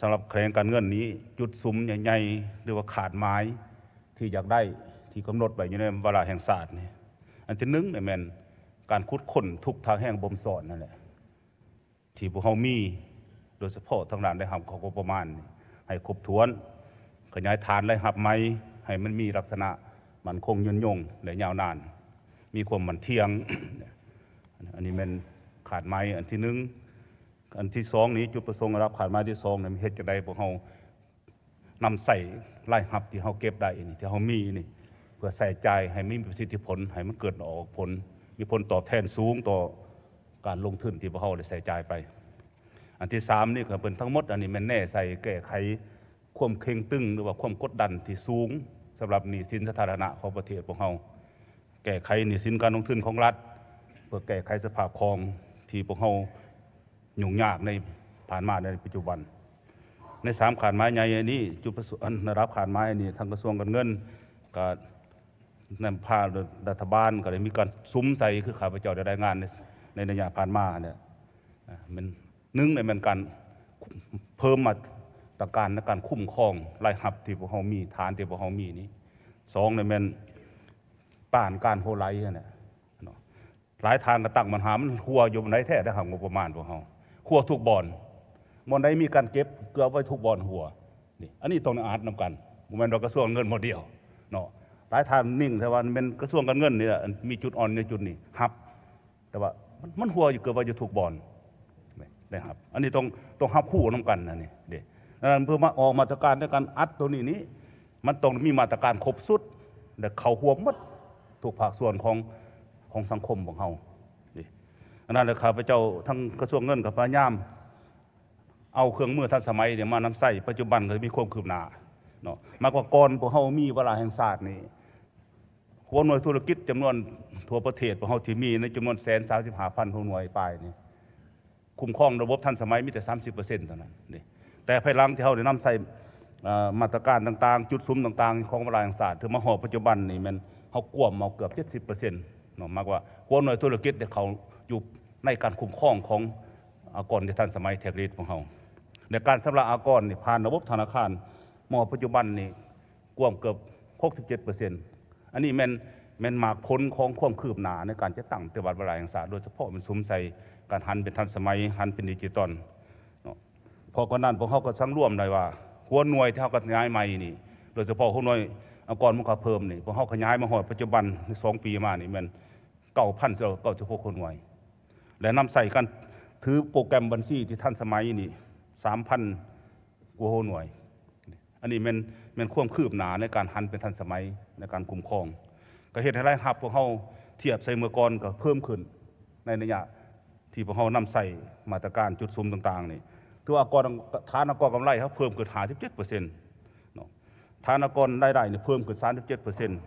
สำหรับแขงการเงินนี้จุดซุ้มใหญ่ๆ หรือว่าขาดไม้ที่อยากได้ที่กำหนดไว้อยู่ในเวลาแห่งศาสตร์นี่อันที่หนึ่งเนี่ยแมนการคุดค้นทุกทางแห่งบ่มสอนนั่นแหละที่พวกเฮามีโดยเฉพาะทางด้านได้หับของประมาณ ให้ครบถ้วน ขยายฐานได้หับไม้ให้มันมีลักษณะ มันคงยืนยงและยาวนาน มีความมันเทียง อันนี้เป็นขาดไม้อันที่หนึ่งอันที่สองนี้จุดประสงค์รับขานมาที่สองเนี่ยเหตดใะดพวกเขานำใส่ไล่หับที่เขาเก็บได้นี่ที่เขามีนี่ เพื่อใส่ใจให้มีประสิทธิผลให้มันเกิดออกผล มีผลตอบแทนสูงต่อการลงทุนที่พวกเขาได้ใส่ใจไป อันที่สามนี่กอเป็นทั้งหมด อันนี้มันแน่ใส่แก้ไขความเค็งตึงหรือว่าความกดดันที่สูง สำหรับหนี้สินสาธารณะของประเทศพองเขาแก้ไขหนี้สินการลงทุนของรัฐเพื่อแก้ไขสภาพคลองที่พวกเขายุ่งยากในผ่านมาในปัจจุบัน ในสามขาดไม้ใหญ่นี้จุดประสงค์ในรับขาดไม้นี้ทางกระทรวงการเงินก็นำพารัฐบาลก็เลยมีการซุ้มใส่คือข่าวรเจ้าได้รายงานในระยะผ่านมาเนี่ยมันนึ่งในมันการเพิ่มมาตรการในการคุ้มครองรายหับที่พวกเขามี ฐานที่พวกเขามีนี้สองในมันต้านการโหไลเนี่ยหลายทางก็ตั้งมันหามันหัวอยู่ในแท้ได้ัางบประมาณพวกเขาขั้วทุกบอลมันได้มีการเก็บเกลือไว้ทุกบอลหัว นี่ อันนี้ต้องอาร์ตนำกันมันเรากระทรวงเงินหมดเดียวเนาะ หลายท่านนิ่ง แต่ว่ามันกระทรวงการเงินนี่แหละ มีจุดอ่อนในจุดนี้ ฮับ แต่ว่ามันหัวอยู่เกือบว่าอยู่ถูกบอลนะครับ อันนี้ต้องต้องฮับคู่น้ำกันนะนี่เด็กนั้นเพื่อมาออกมาตรการในการอัดตัวนี้นี้ มันต้องมีมาตรการครบสุดแต่เขาหัวมัดถูกผักส่วนของของสังคมของเขานั่นแหละข้าพเจ้าทั้งกระทรวงเงินกับพระยาม เอาเครื่องมือทันสมัยเนี่ยมานำใส่ปัจจุบันก็มีความคืบหน้าเนาะมากกว่าก่อนพวกเฮามีเวลาแห่งศาสตร์นี่คนหน่วยธุรกิจจำนวนทั่วประเทศพวกเฮาที่มีในจำนวนแสนสามสิบห้าพันคนหน่วยปลายนี่คุ้มครองระบบทันสมัยมีแต่สามสิบเปอร์เซ็นต์เท่านั้นนี่แต่ภายหลังที่เฮาได้นำใส่มาตรการต่างๆ จุดซุ้มต่างๆ ของเวลาแห่งศาสตร์ถือมาหอปัจจุบันนี่มันเขากวมเอาเกือบเจ็ดสิบเปอร์เซ็นต์เนาะมากกว่าคนหน่วยธุรกิจเนี่ยเขาอยู่ในการคุ้มครองของอากรในทันสมัยเทคโนโลยีของเราในการชำระอากรผ่านระบบธนาคารมอปัจจุบันนี่กว่าเกือบ 67 เปอร์เซ็นต์อันนี้แมนแมนมากพ้นของความคืบหน้าในการจะตั้งปฏิบัติวารายงศาสตร์โดยเฉพาะมันสมใส่การหันเป็นทันสมัยหันเป็นดิจิตอลพอก็นั้นพวกเขาก็สั่งร่วมเลยว่าหัวหน่วยที่เขาก็ย้ายใหม่นี่โดยเฉพาะหัวหน่วยอากรมัขเพิ่มนี่พวกเขาขยายมาหอดปัจจุบันสองปีมานี่มันเก่าพันเเก้าพิบหัคนหน่วยและนำใส่กันถือโปรแกรมบัญชีที่ท่านสมัยนี่สามพันกว่าหน่วย อันนี้มันมันควมคืบหนาในการหันเป็นท่านสมัยในการคุ้มครองก็เหตุให้ไรครับพวกเขาเทียบใส่เมื่อก่อนก็เพิ่มขึ้นในระยะที่พวกเขานำใส่มาตรการจุดซุมต่างๆนี่ตัวอากรฐานอากรกำไรเขาเพิ่มขึ้นหาสิบเจ็ดเปอร์เซ็นต์ฐานอากรรายได้เนี่ยเพิ่มขึ้นสามสิบเจ็ดเปอร์เซ็นต์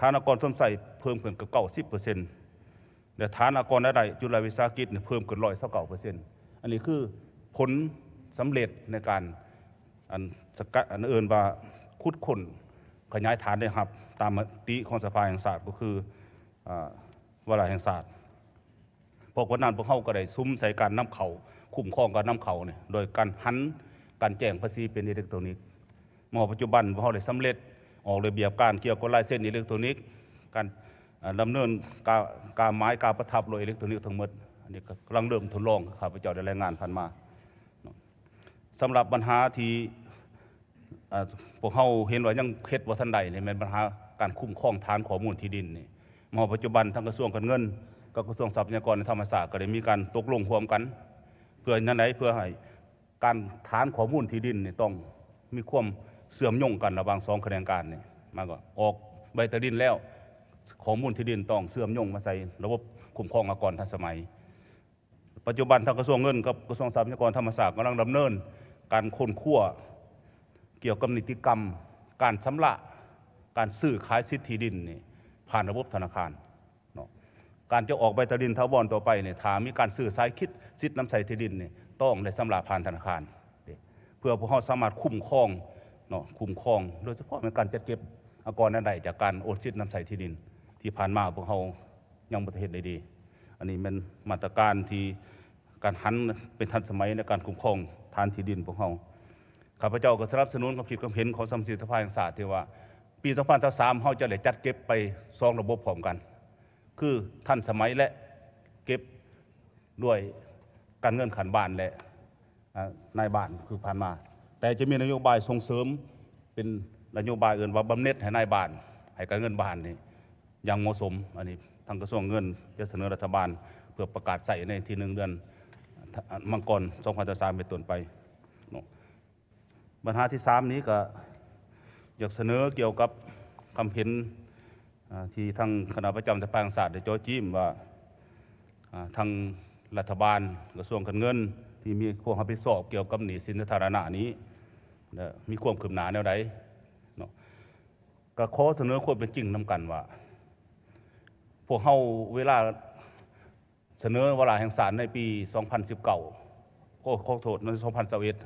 ฐานอากรส้มใส่เพิ่มขึ้นกับเก้าสิบเปอร์เซ็นต์และฐานอากรได้จุลวิสาหกิจเพิ่มขึ้นร้อยเท่าเก่าเปอร์เซ็นต์อันนี้คือผลสำเร็จในการอันสกัดอันเอิญว่าคุดค้นขยายฐานได้ครับ ตามมติของสภาแห่งศาสตร์ก็คือวาระแห่งศาสตร์พวกวันนั้นพวกเขาก็ได้ซุ้มใส่การนำเขา คุ้มครองการนำเขาเนี่ยโดยการหันการแจ้งภาษีเป็นอิเล็กทรอนิกส์มอปัจจุบันพวกเขาได้สำเร็จออกระเบียบการเกี่ยวกับลายเส้นอิเล็กทรอนิกส์การดำเนินการการไม้การประทับโดยอิเล็กทรอนิกส์ทั้งหมดอันนี้กำลังเริ่มทดลองข้าพเจ้าได้รายงานผ่านมาสำหรับปัญหาที่พวกเขาเห็นว่ายังเคล็ดว่าท่านใดเนี่ยเป็นปัญหาการคุ้มครองฐานข้อมูลที่ดินนี่มาปัจจุบันทางกระทรวงการเงินกับกระทรวงทรัพยากรธรรมศาสตร์ก็ได้มีการตกลงร่วมกัน เพื่อนั่นไหนเพื่อให้การฐานข้อมูลที่ดินนี่ต้องมีความเสื่อมโยงกันระหว่างสองแขนงการนี่มาก่ออกใบตะดินแล้วข้อมูลที่ดินต้องเสื่อมโยงมาใส่ระบบคุ้มครองอากรทันสมัย ปัจจุบันทางกระทรวงเงินกับกระทรวงทรัพยากรธรรมศาสตร์กำลังดำเนินการค้นคั่วเกี่ยวกับนิติกรรม การชำระการซื้อขายสิทธิดินนี่ ผ่านระบบธนาคารเนาะการจะออกใบตดินทาวรต่อไปเนี่ยถามมีการซื้อสายคิดสิทธิน้ำใสที่ดินเนี่ยต้องได้สำระผ่านธนาคาร เพื่อพวกเขาสามารถคุ้มครองเนาะคุ้มครอง โดยเฉพาะในการจัดเก็บอากรนั่นใดจากการโอนสิทธิน้ำใสที่ดินที่ผ่านมาพวกเขายังประเทศได้ดี อันนี้เป็นมาตรการที่การหันเป็นทันสมัยในการคุ้มครอง ทานที่ดินพวกเขาข้าพเจ้าก็สนับสนุนความคิดความเห็นของสมศิษสภาพแห่งศาสตร์ที่ว่า ปี2023เขาจะได้จัดเก็บไปสองระบบพร้อมกัน คือทันสมัยและเก็บด้วยการเงินขันบ้านและนายบ้านคือผ่านมา แต่จะมีนโยบายส่งเสริมเป็นนโยบายเอื่นว่าบำเหน็จให้นายบ้านให้การเงินบ้านนี่อย่างเหมาะสมอันนี้ทางกระทรวงเงินจะเสนอรัฐบาลเพื่อประกาศใส่ในที่หนึ่งเดือนมังกรสองพันสามเป็นต้นไปปัญหาที่สามนี้ก็อยากเสนอเกี่ยวกับคำเห็นที่ทางคณะประจำสภาศาสตร์ได้จจิ้มว่าทางรัฐบาลกระทรวงการเงิน ที่มีความรับผิดชอบเกี่ยวกับหนี้สินสาธารณะนี้มีความขืบหนาแนวใดก็ขอเสนอความเป็นจริงนำกันว่าวกเฮาเวลาเสนอวลาแห่งศาลในปี 2019ก็ขอโทษใน 2021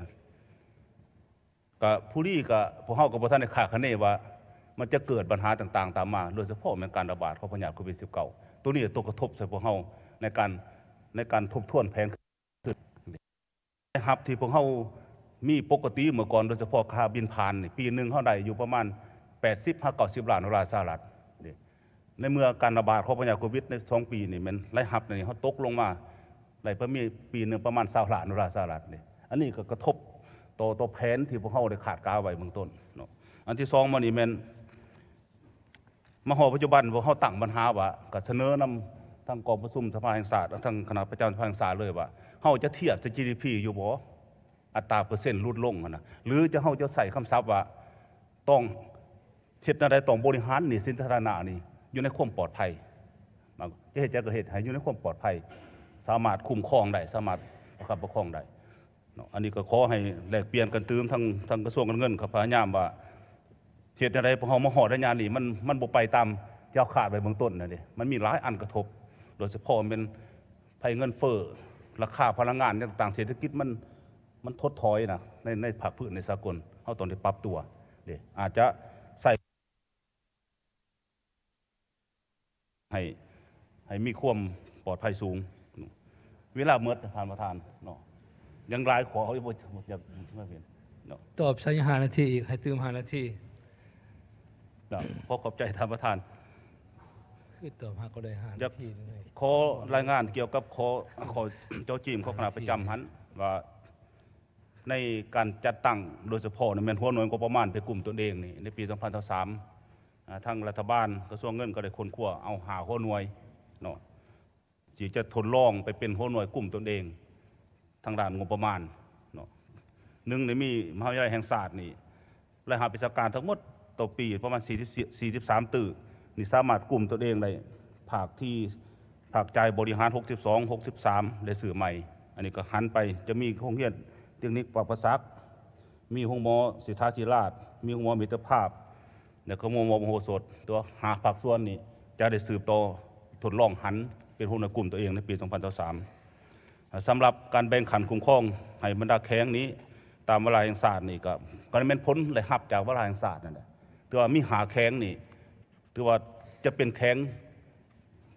กับผู้รีกับพวกเฮากับพระท่านในข่าคะเนว่า มันจะเกิดปัญหาต่างๆตามมาโดยเฉพาะในการระบาดของพยาธิโควิด19ตัวนี้ตัวกระทบใส่พวกเฮาในการในการทบทวนแผนขึ้นนะครับที่พวกเฮามีปกติเมื่อก่อนโดยเฉพาะค่าบินผ่านปีหนึ่งเท่าใดอยู่ประมาณ 80-90ล้านดอลลาร์สหรัฐในเมื่อการระบาดของปัญญาโควิดในสองปีนี่มันไล่หับนี่เขาตกลงมาในประมีปีหนึ่งประมาณสาวหลานราสารัฐนี่อันนี้ก็กระทบต่อตแผนที่พวกเขาได้ขาดกาไว้เบื้องต้นเนาะอันที่สองมันนี่มันมหอปัจจุบันพวกเขาตั้งปัญหาว่าก็เสนอนำทางกองประชุมสภาแห่งศาสตร์ทางคณะประจาสภาแห่งศาสตร์เลยว่าเขาจะเทียบจะ GDP อยู่บ่อัตราเปอร์เซ็นต์ลดลงนะหรือจะเขาจะใส่คำศัพท์ว่าต้องเฮ็นาะไต้องบริหารนี่สินธารณะนี่อยู่ในความปลอดภัยจะเหตุจะเกิดเหตุให้อยู่ในความปลอดภัย สามารถคุ้มครองได้ สามารถประคับประคองได้ อันนี้ก็ขอให้แลกเปลี่ยนกันตื้มทางทางกระทรวงการเงินครับพยายามว่าเหตุอะไรพอมาหอดงานนี่มันมันบุไปตามเจ้าขาดไปเบื้องต้นนะเดยมันมีหลายอันกระทบ โดยเฉพาะเป็นภัยเงินเฟ้อ ราคาพลังงานต่างๆ เศรษฐกิจมันมันทดถอยนะในในผักพืชในสากล เขาตอนที่ปรับตัวเดี๋ยอาจจะใส่ให้ให้มีความปลอดภัยสูงเวลาเมื่อทานประธานเนาะยังรายขอเขาบ่จะม่เป็นเนาะตอบใช้หานาทีอีก ให้ตืมหานาทีพอขอบใจท่านประธานคือตอบหาก็ได้หานาทีขอรายงานเกี่ยวกับขอขอเจ้าจีมขอคณะประจำหันว่าในการจัดตั้งโดยเฉพาะในแมนหัวหน่วยงบประมาณไปกลุ่มตัวเองนี่ในปี 2023ทางรัฐบาลกระทรวงเงินก็ได้คนขั้วเอาหาหัวหน่วยเนาะจีจะทนลองไปเป็นหัวหน่วยกลุ่มตนเองทางด้านงบประมาณเนาะหนึ่งในมีมหาวิทยาลัยแห่งศาสตร์นี่รายหาวิชาการทั้งหมดต่อปีประมาณ43ตื่อนี่สามารถกลุ่มตนเองได้ภาคที่ภาคใจบริหาร62 63และสื่อใหม่ อันนี้ก็หันไปจะมีห้องเรียนเทคนิคปรับภาษามีห้องหมอสิทธาชิราช มีห้องหมอมิตรภาพเี๋ยวขโมวมโหสดตัวหาผักส่วนนี่จะได้สืบต่อทดลองหัน เป็นหุ้นกลุ่มตัวเองในปี 2023สำหรับการแบ่งขันคุ้มครองให้บรรดาแข้งนี้ตามเวลาแห่งศาสตร์นี่ก็การเป็นพ้นเลยหับจากเวลาแห่งศาสตร์นั่นแหละตัวมีหาแข้งนี่ตัวจะเป็นแข้ง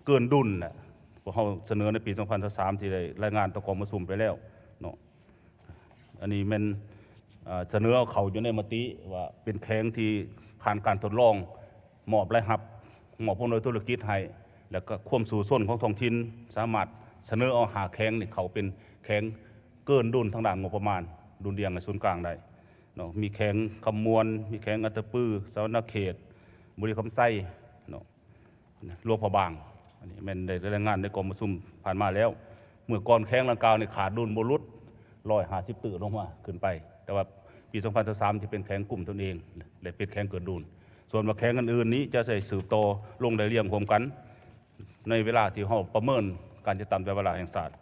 เกินดุลนะพวกเขาเสนอในปี 2023ที่ได้รายงานตะกองมาสุ่มไปแล้วเนาะอันนี้มันเสนอเขาอยู่ในมติว่าเป็นแข้งที่ผ่านการทดลองหมอบรครหับ หมอบพวกนวยธุรกิจไทย แล้วก็ควมสู่ส่วนของท้องถิ่นสามารถเสนอเอาหาแข้งนี่เขาเป็นแข้งเกินดุลทางด้านงบประมาณ ดุลเดียงในศูนย์กลางได้เนาะมีแข้งคำมวล มีแข้งอัตปื้อสวนเขตบริคำไส้เนาะรวบพบางอันนี้ม็นได้รายงานในกรมประชุมผ่านมาแล้ว เมื่อก่อนแข้งลังกาวในขาดดุลบรุษลอยหาสิบตื่นลงมาขึ้นไป แต่ว่าปี2003ที่เป็นแข็งกลุ่มตนเอง และเป็นแข็งเกิดดูนส่วนมาแข็งอื่นนี้จะใส่สืบโตลงได้เรียงรวมกัน ในเวลาที่เขาประเมินการจะตามเวลาแห่งศาสตร์